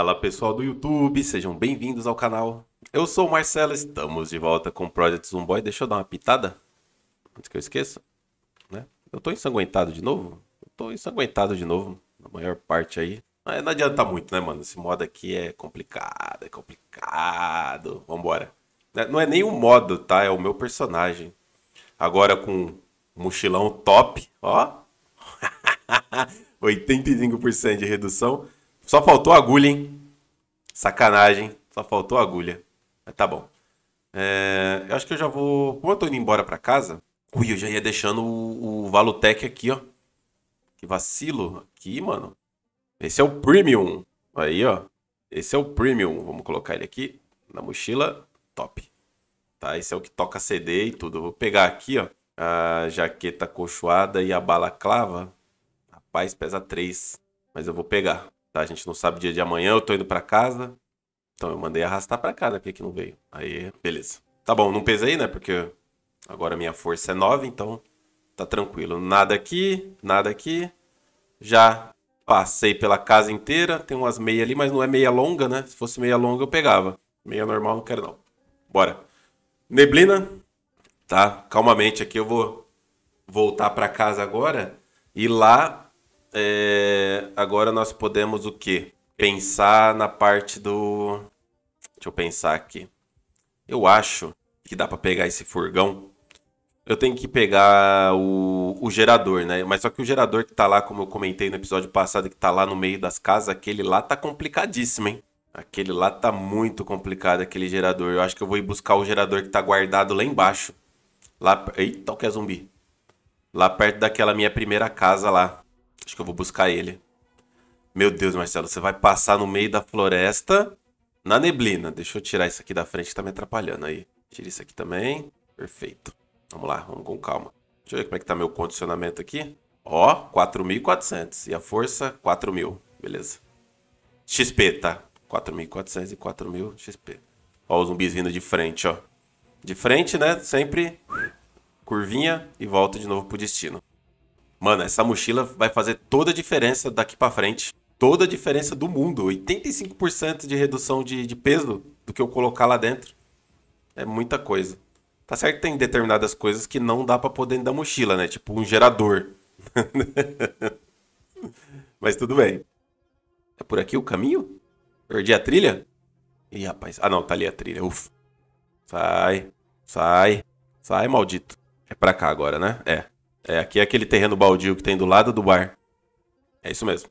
Fala pessoal do YouTube, sejam bem-vindos ao canal. Eu sou o Marcelo, estamos de volta com o Project Zumboy. Deixa eu dar uma pitada, antes que eu esqueça. Né? Eu tô ensanguentado de novo? Eu tô ensanguentado de novo, na maior parte aí. Mas ah, não adianta muito, né, mano? Esse modo aqui é complicado, é complicado. Vambora. Né, não é nem um modo, tá? É o meu personagem. Agora com mochilão top, ó. 85% de redução. Só faltou agulha, hein? Sacanagem. Só faltou agulha. Mas tá bom. É, eu acho que eu já vou. Como eu tô indo embora pra casa. Ui, eu já ia deixando o, o Valutec aqui, ó. Que vacilo. Aqui, mano. Esse é o Premium. Aí, ó. Esse é o Premium. Vamos colocar ele aqui na mochila. Top. Tá, esse é o que toca CD e tudo. Eu vou pegar aqui, ó. A jaqueta cochoada e a balaclava. Rapaz, pesa 3. Mas eu vou pegar. Tá? A gente não sabe o dia de amanhã, eu tô indo para casa. Então eu mandei arrastar para cá, né? Porque aqui não veio. Aí, beleza. Tá bom, não pesei, né? Porque agora minha força é 9, então tá tranquilo. Nada aqui, nada aqui. Já passei pela casa inteira. Tem umas meias ali, mas não é meia longa, né? Se fosse meia longa eu pegava. Meia normal não quero não. Bora. Neblina, tá? Calmamente aqui eu vou voltar para casa agora e lá é, agora nós podemos o quê? Pensar na parte do. Deixa eu pensar aqui. Eu acho que dá para pegar esse furgão. Eu tenho que pegar o, o, gerador, né? Mas só que o gerador que tá lá, como eu comentei no episódio passado, que tá lá no meio das casas, aquele lá tá complicadíssimo, hein? Aquele lá tá muito complicado, aquele gerador. Eu acho que eu vou ir buscar o gerador que tá guardado lá embaixo. Lá. Eita, o que é zumbi? Lá perto daquela minha primeira casa lá. Acho que eu vou buscar ele. Meu Deus, Marcelo, você vai passar no meio da floresta na neblina. Deixa eu tirar isso aqui da frente que tá me atrapalhando aí. Tira isso aqui também. Perfeito. Vamos lá, vamos com calma. Deixa eu ver como é que tá meu condicionamento aqui. Ó, 4.400. E a força, 4.000. Beleza. XP, tá? 4.400 e 4.000 XP. Ó, os zumbis vindo de frente, ó. De frente, né? Sempre curvinha e volta de novo pro destino. Mano, essa mochila vai fazer toda a diferença daqui para frente. Toda a diferença do mundo. 85% de redução de, de peso do que eu colocar lá dentro. É muita coisa. Tá certo que tem determinadas coisas que não dá para poder da mochila, né? Tipo um gerador. Mas tudo bem. É por aqui o caminho? Perdi a trilha? Ih, rapaz. Ah, não, tá ali a trilha. Ufa. Sai. Sai. Sai, maldito. É pra cá agora, né? É. É, aqui é aquele terreno baldio que tem do lado do bar. É isso mesmo.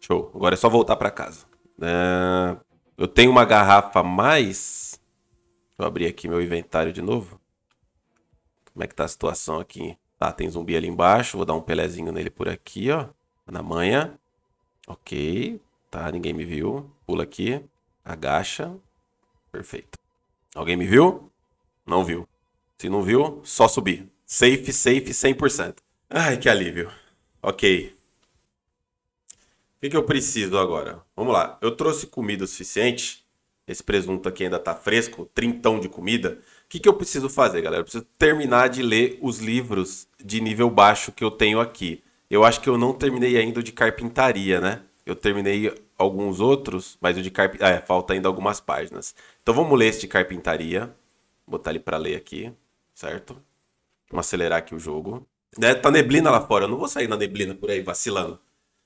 Show. Agora é só voltar para casa. É... Eu tenho uma garrafa mais. Deixa eu abrir aqui meu inventário de novo. Como é que tá a situação aqui? Tá, tem zumbi ali embaixo. Vou dar um pelezinho nele por aqui, ó. Na manha. Ok. Tá, ninguém me viu. Pula aqui. Agacha. Perfeito. Alguém me viu? Não viu. Se não viu, só subir. Safe, safe, 100%. Ai, que alívio. Ok. O que, que eu preciso agora? Vamos lá. Eu trouxe comida o suficiente. Esse presunto aqui ainda tá fresco, trintão de comida. O que, que eu preciso fazer, galera? Eu preciso terminar de ler os livros de nível baixo que eu tenho aqui. Eu acho que eu não terminei ainda o de carpintaria, né? Eu terminei alguns outros, mas o de carpintaria. Ah, é, falta ainda algumas páginas. Então vamos ler este de carpintaria. Vou botar ele para ler aqui, certo? Vamos acelerar aqui o jogo. Né? Tá neblina lá fora, eu não vou sair na neblina por aí vacilando.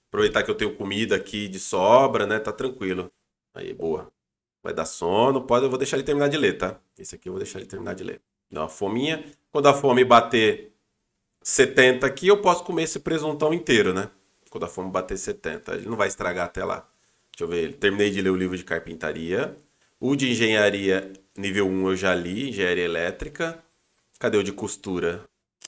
Aproveitar que eu tenho comida aqui de sobra, né? Tá tranquilo. Aí, boa. Vai dar sono, pode, eu vou deixar ele terminar de ler, tá? Esse aqui eu vou deixar ele terminar de ler. Dá uma fominha. Quando a fome bater 70 aqui, eu posso comer esse presuntão inteiro, né? Quando a fome bater 70. Ele não vai estragar até lá. Deixa eu ver Terminei de ler o livro de carpintaria. O de engenharia nível 1 eu já li, engenharia elétrica. Cadê o de costura?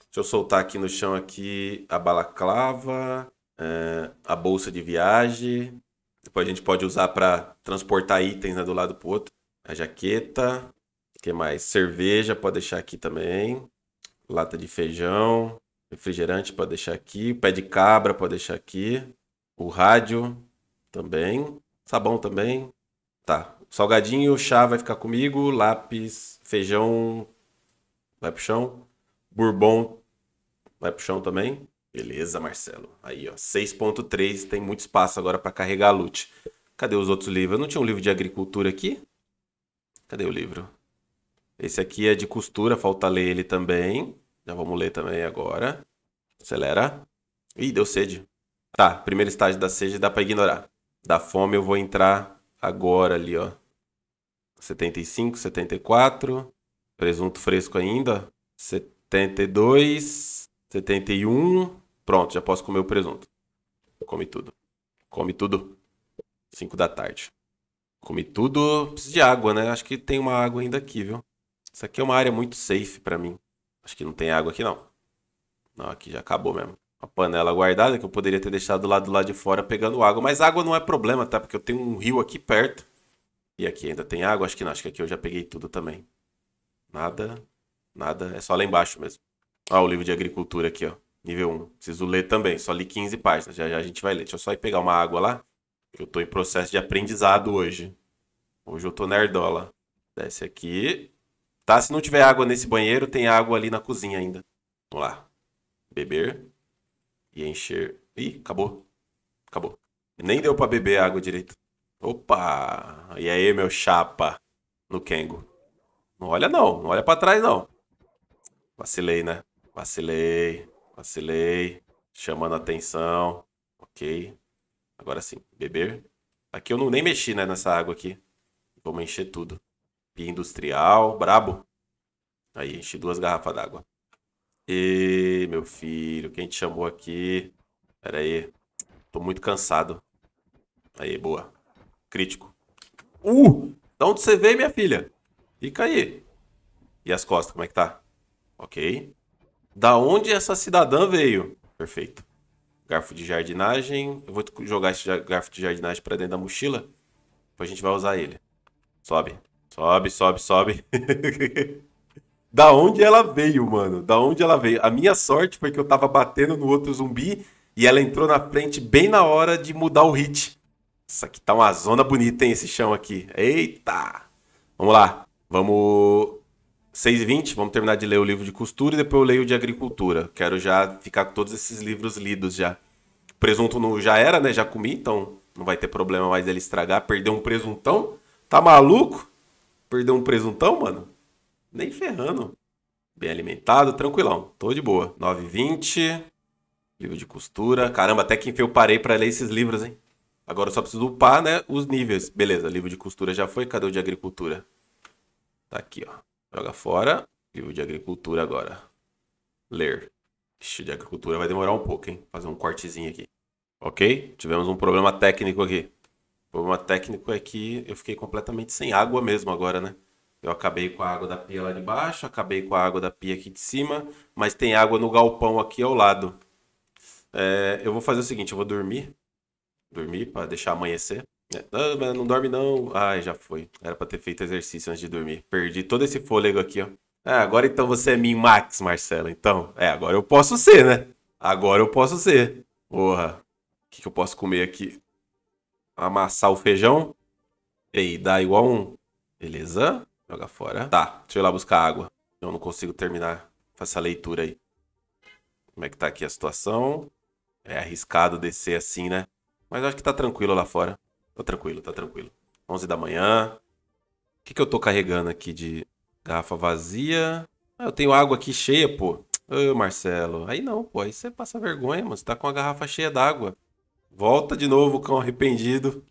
Deixa eu soltar aqui no chão aqui a balaclava, é, a bolsa de viagem. Depois a gente pode usar para transportar itens né, do lado para o outro. A jaqueta. O que mais? Cerveja, pode deixar aqui também. Lata de feijão. Refrigerante, pode deixar aqui. Pé de cabra, pode deixar aqui. O rádio também. Sabão tá também. Tá. Salgadinho, chá vai ficar comigo. Lápis, feijão, vai pro chão. Bourbon vai pro chão também. Beleza, Marcelo. Aí, ó, 6.3, tem muito espaço agora para carregar a loot. Cadê os outros livros? Eu não tinha um livro de agricultura aqui? Cadê o livro? Esse aqui é de costura, falta ler ele também. Já vamos ler também agora. Acelera. Ih, deu sede. Tá, primeiro estágio da sede dá para ignorar. Da fome eu vou entrar agora ali, ó. 75, 74. Presunto fresco ainda. 72, 71. Pronto, já posso comer o presunto. Come tudo. Come tudo. 5 da tarde. Come tudo. Preciso de água, né? Acho que tem uma água ainda aqui, viu? Isso aqui é uma área muito safe para mim. Acho que não tem água aqui, não. Não, aqui já acabou mesmo. Uma panela guardada que eu poderia ter deixado lá do lado de fora pegando água. Mas água não é problema, tá? Porque eu tenho um rio aqui perto. E aqui ainda tem água? Acho que não. Acho que aqui eu já peguei tudo também. Nada, nada. É só lá embaixo mesmo. Ó, o livro de agricultura aqui, ó. Nível 1. Preciso ler também. Só li 15 páginas. Já, já a gente vai ler. Deixa eu só ir pegar uma água lá. Eu tô em processo de aprendizado hoje. Hoje eu tô nerdola. Desce aqui. Tá? Se não tiver água nesse banheiro, tem água ali na cozinha ainda. Vamos lá. Beber. E encher. Ih, acabou. Acabou. Nem deu para beber água direito. Opa! E aí, meu chapa? No Kengo. Não olha não, não olha para trás não. Vacilei, né? Vacilei, vacilei. Chamando atenção. Ok. Agora sim, beber. Aqui eu não nem mexi, né, nessa água aqui. Vamos encher tudo. Pia industrial, brabo. Aí, enchi duas garrafas d'água. E meu filho, quem te chamou aqui? Pera aí. Tô muito cansado. Aí, boa. Crítico. Uh! Da onde você veio, minha filha? Fica aí. E as costas, como é que tá? Ok. Da onde essa cidadã veio? Perfeito. Garfo de jardinagem. Eu vou jogar esse garfo de jardinagem para dentro da mochila. Depois a gente vai usar ele. Sobe. Sobe, sobe, sobe. da onde ela veio, mano? Da onde ela veio? A minha sorte foi que eu tava batendo no outro zumbi e ela entrou na frente bem na hora de mudar o hit. Isso aqui tá uma zona bonita, hein, esse chão aqui. Eita! Vamos lá. Vamos. 6h20, vamos terminar de ler o livro de costura e depois eu leio o de agricultura. Quero já ficar com todos esses livros lidos já. Presunto não já era, né? Já comi, então não vai ter problema mais ele estragar. Perder um presuntão? Tá maluco? Perder um presuntão, mano? Nem ferrando. Bem alimentado, tranquilão. Tô de boa. 9h20. Livro de costura. Caramba, até que enfim eu parei para ler esses livros, hein? Agora eu só preciso upar, né? Os níveis. Beleza, livro de costura já foi. Cadê o de agricultura? Tá aqui, ó. Joga fora. Livro de agricultura agora. Ler. Ixi, de agricultura vai demorar um pouco, hein? Fazer um cortezinho aqui. Ok? Tivemos um problema técnico aqui. O problema técnico é que eu fiquei completamente sem água mesmo agora, né? Eu acabei com a água da pia lá de baixo, acabei com a água da pia aqui de cima, mas tem água no galpão aqui ao lado. É, eu vou fazer o seguinte, eu vou dormir. Dormir para deixar amanhecer. É, ah, mas não dorme não. Ai, já foi. Era pra ter feito exercício antes de dormir. Perdi todo esse fôlego aqui, ó. Ah, agora então você é mim, Max, Marcelo. Então, é, agora eu posso ser, né? Agora eu posso ser. Porra. O que, que eu posso comer aqui? Amassar o feijão? Ei, dá igual um. Beleza? Joga fora. Tá, deixa eu ir lá buscar água. Eu não consigo terminar essa leitura aí. Como é que tá aqui a situação? É arriscado descer assim, né? Mas acho que tá tranquilo lá fora. Tá tranquilo, tá tranquilo. 11 da manhã. O que, que eu tô carregando aqui de garrafa vazia? Ah, eu tenho água aqui cheia, pô. Ô, Marcelo. Aí não, pô. Aí você passa vergonha, mano. Você tá com a garrafa cheia d'água. Volta de novo, cão arrependido.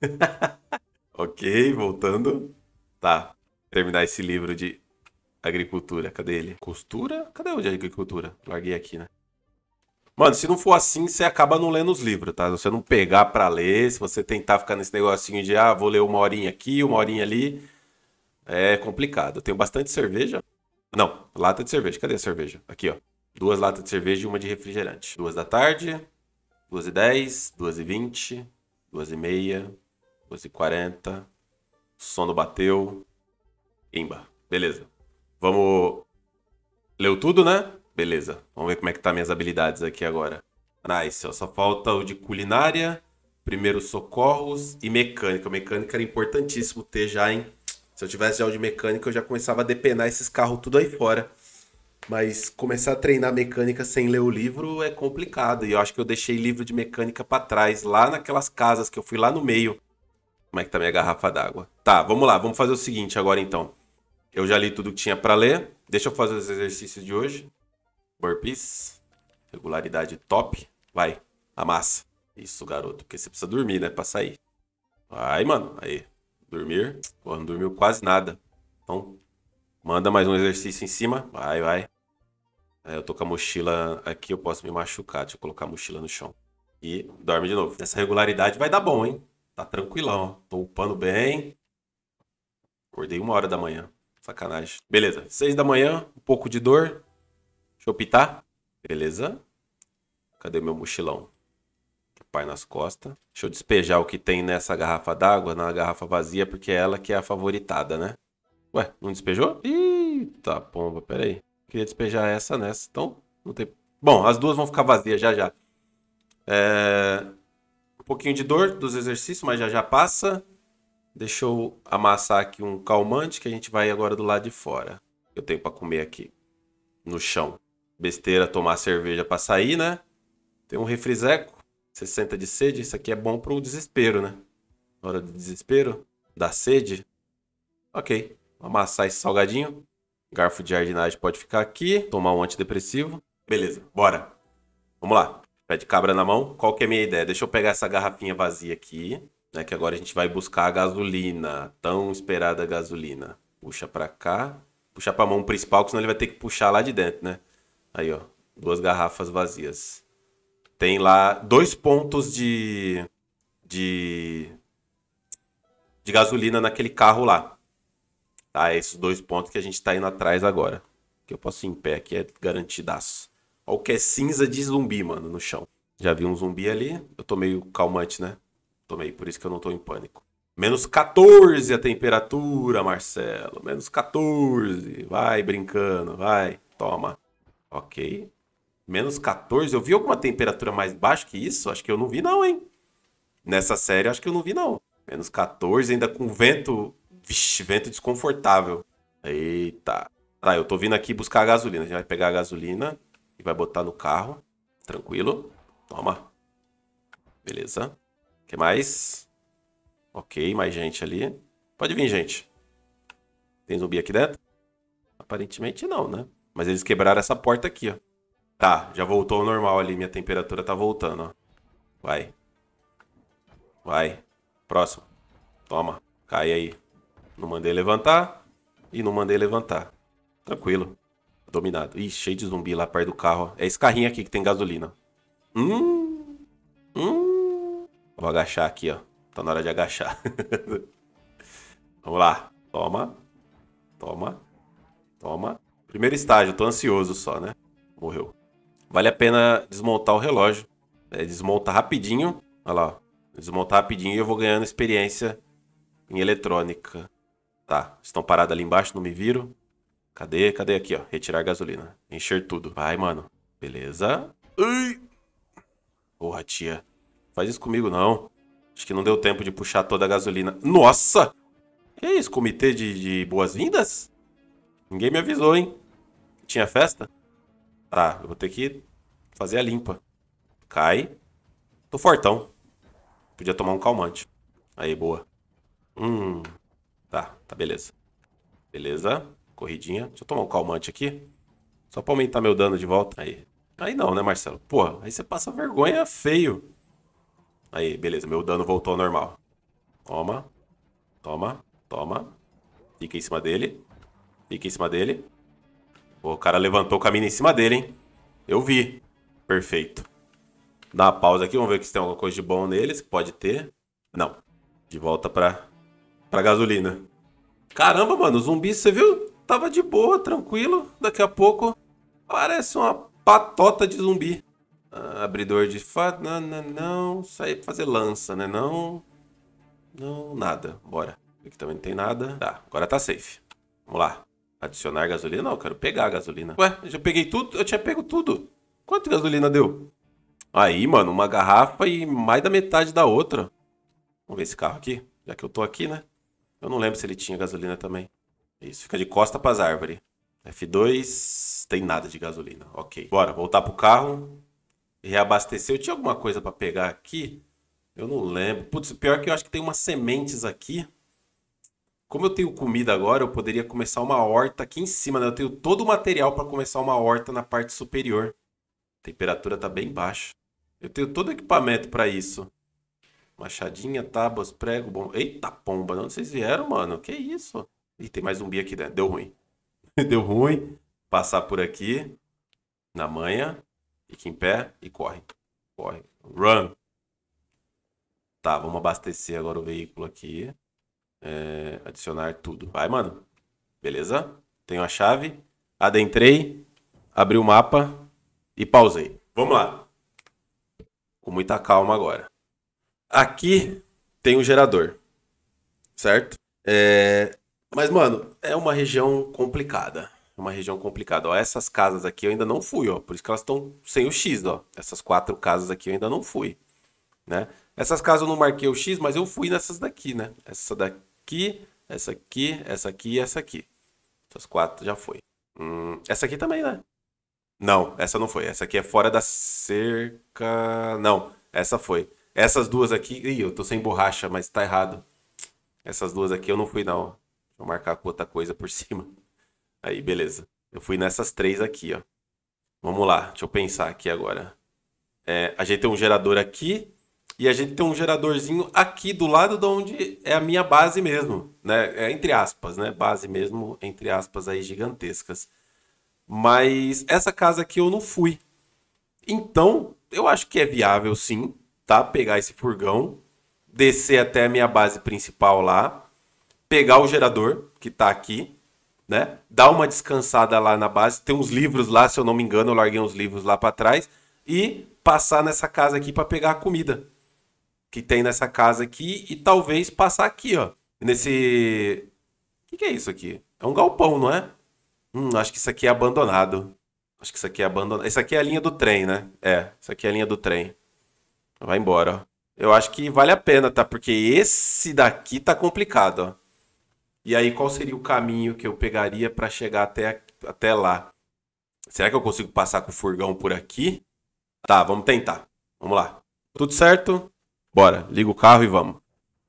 ok, voltando. Tá. Terminar esse livro de agricultura. Cadê ele? Costura? Cadê o de agricultura? Larguei aqui, né? Mano, se não for assim, você acaba não lendo os livros, tá? Se você não pegar para ler, se você tentar ficar nesse negocinho de, ah, vou ler uma horinha aqui, uma horinha ali, é complicado. Eu tenho bastante cerveja. Não, lata de cerveja. Cadê a cerveja? Aqui, ó. Duas latas de cerveja e uma de refrigerante. Duas da tarde, duas e dez, duas e vinte, duas e meia, duas e quarenta. Sono bateu. Imba. Beleza. Vamos. Leu tudo, né? Beleza, vamos ver como é que tá minhas habilidades aqui agora. Nice, só falta o de culinária, primeiros socorros e mecânica. Mecânica era importantíssimo ter já, hein? Se eu tivesse já o de mecânica, eu já começava a depenar esses carros tudo aí fora. Mas começar a treinar mecânica sem ler o livro é complicado. E eu acho que eu deixei livro de mecânica para trás, lá naquelas casas que eu fui lá no meio. Como é que tá minha garrafa d'água? Tá, vamos lá, vamos fazer o seguinte agora então. Eu já li tudo que tinha para ler. Deixa eu fazer os exercícios de hoje. Burpees. Regularidade top. Vai, amassa. Isso, garoto. Porque você precisa dormir, né? Pra sair. Vai, mano. Aí. Dormir. Pô, não dormiu quase nada. Então, manda mais um exercício em cima. Vai, vai. É, eu tô com a mochila aqui, eu posso me machucar. Deixa eu colocar a mochila no chão. E dorme de novo. Essa regularidade vai dar bom, hein? Tá tranquilão. Tô upando bem. Acordei uma hora da manhã. Sacanagem. Beleza. Seis da manhã, um pouco de dor. Deixa eu pitar. Beleza. Cadê meu mochilão? Pai nas costas. Deixa eu despejar o que tem nessa garrafa d'água, na garrafa vazia, porque é ela que é a favoritada, né? Ué, não despejou? Eita pomba, pera aí. Queria despejar essa nessa, então não tem... Bom, as duas vão ficar vazias já já. É... Um pouquinho de dor dos exercícios, mas já já passa. Deixa eu amassar aqui um calmante que a gente vai agora do lado de fora. Eu tenho para comer aqui. No chão besteira tomar cerveja para sair, né? Tem um refrizeco, 60 de sede, isso aqui é bom pro desespero, né? Hora do desespero, da sede. Ok, amassar esse salgadinho. Garfo de jardinagem pode ficar aqui, tomar um antidepressivo. Beleza, bora. Vamos lá. Pé de cabra na mão. Qual que é a minha ideia? Deixa eu pegar essa garrafinha vazia aqui, né? Que agora a gente vai buscar a gasolina, tão esperada gasolina. Puxa pra cá, puxar pra mão principal, que senão ele vai ter que puxar lá de dentro, né? Aí, ó. Duas garrafas vazias. Tem lá dois pontos de. de. de gasolina naquele carro lá. Tá? É esses dois pontos que a gente tá indo atrás agora. Que eu posso ir em pé aqui, é garantidaço. Olha o que é cinza de zumbi, mano, no chão. Já vi um zumbi ali. Eu tô meio calmante, né? Tomei, por isso que eu não tô em pânico. Menos 14 a temperatura, Marcelo. Menos 14. Vai brincando, vai. Toma. Ok. Menos 14. Eu vi alguma temperatura mais baixa que isso? Acho que eu não vi, não, hein? Nessa série, acho que eu não vi, não. Menos 14, ainda com vento. Vixe, vento desconfortável. Eita. Tá, eu tô vindo aqui buscar a gasolina. A gente vai pegar a gasolina e vai botar no carro. Tranquilo. Toma. Beleza. O que mais? Ok, mais gente ali. Pode vir, gente. Tem zumbi aqui dentro? Aparentemente não, né? Mas eles quebraram essa porta aqui, ó. Tá, já voltou ao normal ali. Minha temperatura tá voltando, ó. Vai. Vai. Próximo. Toma. Cai aí. Não mandei levantar. E não mandei levantar. Tranquilo. Dominado. Ih, cheio de zumbi lá perto do carro. É esse carrinho aqui que tem gasolina. Hum. Hum. Vou agachar aqui, ó. Tá na hora de agachar. Vamos lá. Toma. Toma. Toma. Primeiro estágio, tô ansioso só, né? Morreu. Vale a pena desmontar o relógio. É, desmonta rapidinho. Olha lá, Desmontar rapidinho e eu vou ganhando experiência em eletrônica. Tá, estão parados ali embaixo, não me viram. Cadê? Cadê aqui, ó? Retirar gasolina. Encher tudo. Vai, mano. Beleza. Ui! Porra, tia. Faz isso comigo, não. Acho que não deu tempo de puxar toda a gasolina. Nossa! Que isso? Comitê de, de boas-vindas? Ninguém me avisou, hein? Tinha festa? Tá, eu vou ter que fazer a limpa. Cai. Tô fortão. Podia tomar um calmante. Aí, boa. Hum. Tá, tá beleza. Beleza. Corridinha. Deixa eu tomar um calmante aqui. Só pra aumentar meu dano de volta. Aí. Aí não, né, Marcelo? Porra, aí você passa vergonha feio. Aí, beleza. Meu dano voltou ao normal. Toma. Toma. Toma. Fica em cima dele. Fica em cima dele. O cara levantou o caminho em cima dele, hein? Eu vi. Perfeito. Dá uma pausa aqui, vamos ver se tem alguma coisa de bom neles, pode ter. Não. De volta pra, pra gasolina. Caramba, mano, o zumbi, você viu? Tava de boa, tranquilo. Daqui a pouco parece uma patota de zumbi. Ah, abridor de fato. Não, não, não. Sair é fazer lança, né? Não. Não, nada. Bora. Aqui também não tem nada. Tá, agora tá safe. Vamos lá. Adicionar gasolina? Não, eu quero pegar a gasolina. Ué, já peguei tudo? Eu tinha pego tudo. Quanto gasolina deu? Aí, mano, uma garrafa e mais da metade da outra. Vamos ver esse carro aqui, já que eu tô aqui, né? Eu não lembro se ele tinha gasolina também. É isso, fica de costa pras árvores. F2, tem nada de gasolina, ok. Bora, voltar pro carro, reabastecer. Eu tinha alguma coisa pra pegar aqui? Eu não lembro. Putz, pior que eu acho que tem umas sementes aqui. Como eu tenho comida agora, eu poderia começar uma horta aqui em cima, né? Eu tenho todo o material para começar uma horta na parte superior. A temperatura tá bem baixa. Eu tenho todo o equipamento para isso. Machadinha, tábuas, prego, bom. Eita pomba, não vocês vieram, mano? Que isso? Ih, tem mais zumbi aqui, dentro. Deu ruim. Deu ruim. Passar por aqui. Na manha. Fica em pé e corre. Corre. Run. Tá, vamos abastecer agora o veículo aqui. É, adicionar tudo. Vai, mano. Beleza? Tenho a chave. Adentrei, abri o mapa e pausei. Vamos lá. Com muita calma agora. Aqui tem um gerador. Certo? É... Mas, mano, é uma região complicada. É uma região complicada. Ó, essas casas aqui eu ainda não fui, ó. Por isso que elas estão sem o X, ó. Essas quatro casas aqui eu ainda não fui. Né? Essas casas eu não marquei o X, mas eu fui nessas daqui, né? Essa daqui aqui, essa aqui, essa aqui e essa aqui. Essas quatro já foi. Hum, essa aqui também, né? Não, essa não foi. Essa aqui é fora da cerca. Não, essa foi. Essas duas aqui. Ih, eu tô sem borracha, mas tá errado. Essas duas aqui eu não fui, não. Vou marcar com outra coisa por cima. Aí, beleza. Eu fui nessas três aqui, ó. Vamos lá, deixa eu pensar aqui agora. É, a gente tem um gerador aqui. E a gente tem um geradorzinho aqui do lado de onde é a minha base mesmo, né? É entre aspas, né? Base mesmo, entre aspas aí gigantescas. Mas essa casa aqui eu não fui. Então, eu acho que é viável sim, tá? Pegar esse furgão, descer até a minha base principal lá, pegar o gerador que tá aqui, né? Dar uma descansada lá na base. Tem uns livros lá, se eu não me engano, eu larguei uns livros lá para trás e passar nessa casa aqui para pegar a comida que tem nessa casa aqui e talvez passar aqui, ó. Nesse. O que, que, é isso aqui? É um galpão, não é? Hum, acho que isso aqui é abandonado. Acho que isso aqui é abandonado. Isso aqui é a linha do trem, né? É, isso aqui é a linha do trem. Vai embora, ó. Eu acho que vale a pena, tá? Porque esse daqui tá complicado, ó. E aí, qual seria o caminho que eu pegaria para chegar até, até lá? Será que eu consigo passar com o furgão por aqui? Tá, vamos tentar. Vamos lá. Tudo certo? Bora, liga o carro e vamos.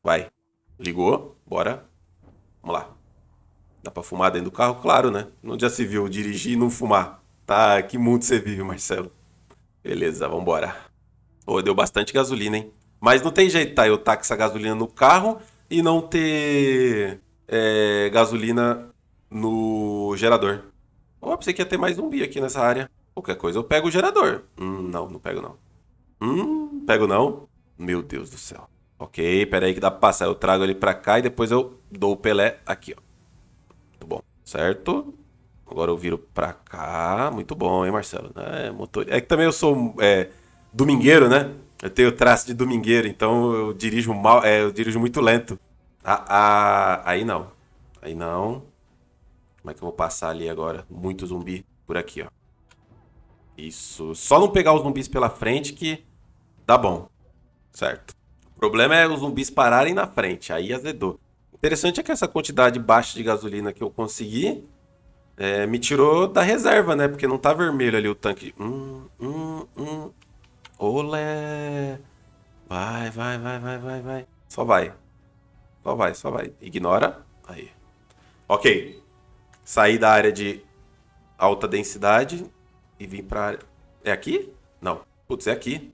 Vai. Ligou, bora. Vamos lá. Dá pra fumar dentro do carro? Claro, né? Não já se viu dirigir e não fumar. Tá, que mundo você vive, Marcelo. Beleza, vambora. Ô, oh, deu bastante gasolina, hein? Mas não tem jeito, tá? Eu tá com essa gasolina no carro e não ter é, gasolina no gerador. Ó, oh, pensei que ia ter mais zumbi aqui nessa área. Qualquer coisa eu pego o gerador. Hum, não, não pego não. Hum, pego não. Meu Deus do céu. Ok, pera aí que dá pra passar. Eu trago ele pra cá e depois eu dou o Pelé aqui, ó. Muito bom, certo? Agora eu viro pra cá. Muito bom, hein, Marcelo? É, motor... é que também eu sou é, domingueiro, né? Eu tenho traço de domingueiro, então eu dirijo mal, é, eu dirijo muito lento. Ah, ah, aí não. Aí não. Como é que eu vou passar ali agora? Muito zumbi por aqui, ó. Isso. Só não pegar os zumbis pela frente que dá bom certo? O problema é os zumbis pararem na frente, aí azedou. interessante é que essa quantidade baixa de gasolina que eu consegui é, me tirou da reserva, né? Porque não tá vermelho ali o tanque. Hum, hum, hum. Olé! Vai, vai, vai, vai, vai, vai. Só vai. Só vai, só vai. Ignora. Aí. Ok. Saí da área de alta densidade e vim pra área... É aqui? Não. Putz, é aqui.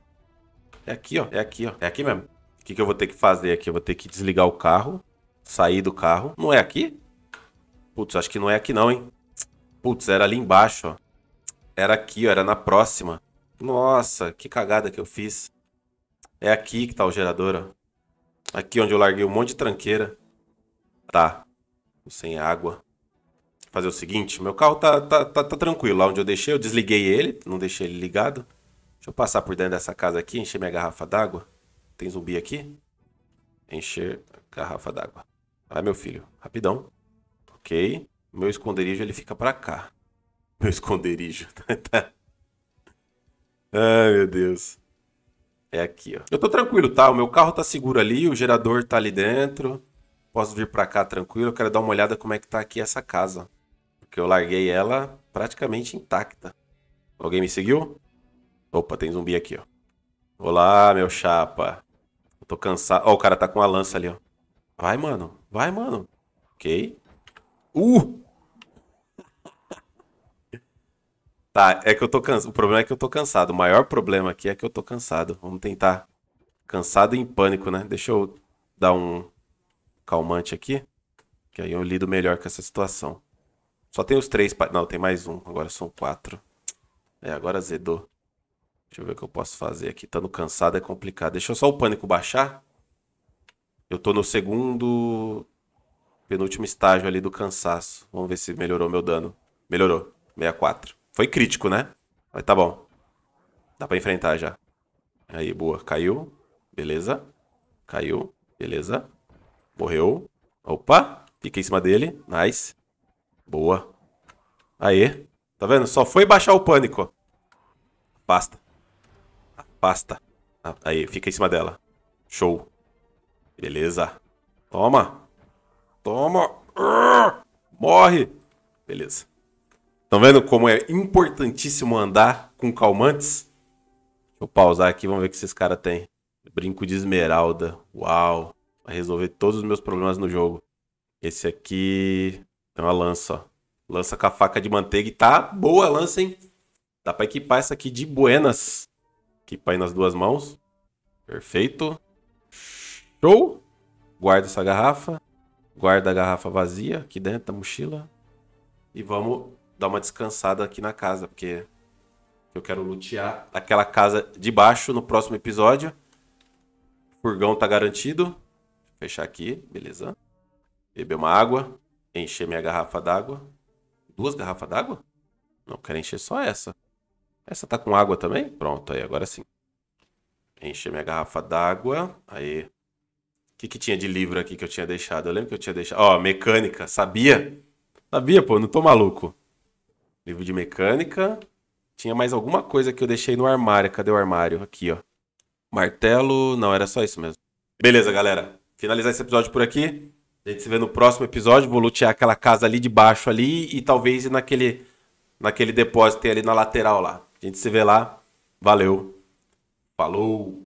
É aqui, ó. É aqui, ó. É aqui mesmo. O que, que eu vou ter que fazer aqui? Eu vou ter que desligar o carro. Sair do carro. Não é aqui? Putz, acho que não é aqui não, hein? Putz, era ali embaixo, ó. Era aqui, ó. Era na próxima. Nossa, que cagada que eu fiz. É aqui que tá o gerador, ó. Aqui onde eu larguei um monte de tranqueira. Tá. Sem água fazer o seguinte: meu carro tá, tá, tá, tá, tranquilo. Lá onde eu deixei, eu desliguei ele, não deixei ele ligado eu passar por dentro dessa casa aqui, encher minha garrafa d'água. Tem zumbi aqui? Encher garrafa d'água. Vai, meu filho. Rapidão. Ok. Meu esconderijo, ele fica pra cá. Meu esconderijo. Tá. Ai, meu Deus. É aqui, ó. Eu tô tranquilo, tá? O meu carro tá seguro ali, o gerador tá ali dentro. Posso vir pra cá tranquilo. Eu quero dar uma olhada como é que tá aqui essa casa. Porque eu larguei ela praticamente intacta. Alguém me seguiu? Opa, tem zumbi aqui, ó. Olá, meu chapa. tô cansado. Ó, o cara tá com a lança ali, ó. Vai, mano. Vai, mano. Ok. Uh! Tá, é que eu tô cansado. O problema é que eu tô cansado. O maior problema aqui é que eu tô cansado. Vamos tentar. Cansado e em pânico, né? Deixa eu dar um calmante aqui. Que aí eu lido melhor com essa situação. Só tem os três. Não, tem mais um. Agora são quatro. É, agora zedou. Deixa eu ver o que eu posso fazer aqui. Estando tá cansado é complicado. Deixa eu só o pânico baixar. Eu tô no segundo. Penúltimo estágio ali do cansaço. Vamos ver se melhorou meu dano. Melhorou. 64. Foi crítico, né? Mas tá bom. Dá pra enfrentar já. Aí, boa. Caiu. Beleza. Caiu. Beleza. Morreu. Opa. Fiquei em cima dele. Nice. Boa. Aê. Tá vendo? Só foi baixar o pânico. Basta pasta. Ah, aí, fica em cima dela. Show. Beleza. Toma. Toma. Morre. Beleza. Estão vendo como é importantíssimo andar com calmantes? Deixa eu pausar aqui, vamos ver o que esses caras têm. Brinco de esmeralda. Uau. Vai resolver todos os meus problemas no jogo. Esse aqui é uma lança, ó. Lança com a faca de manteiga e tá boa a lança, hein? Dá pra equipar essa aqui de buenas. Equipa aí nas duas mãos. Perfeito. Show! Guarda essa garrafa. Guarda a garrafa vazia aqui dentro da mochila. E vamos dar uma descansada aqui na casa, porque eu quero lutear aquela casa de baixo no próximo episódio. O furgão tá garantido. Fechar aqui, beleza. Beber uma água. Encher minha garrafa d'água. Duas garrafas d'água? Não, quero encher só essa. Essa tá com água também? Pronto, aí agora sim. Encher minha garrafa d'água. Aí. O que, que tinha de livro aqui que eu tinha deixado? Eu lembro que eu tinha deixado. Ó, oh, mecânica. Sabia? Sabia, pô, não tô maluco. Livro de mecânica. Tinha mais alguma coisa que eu deixei no armário. Cadê o armário? Aqui, ó. Martelo. Não, era só isso mesmo. Beleza, galera. Finalizar esse episódio por aqui. A gente se vê no próximo episódio. Vou lutear aquela casa ali de baixo ali e talvez naquele, naquele depósito ali na lateral lá. A gente se vê lá. Valeu. Falou.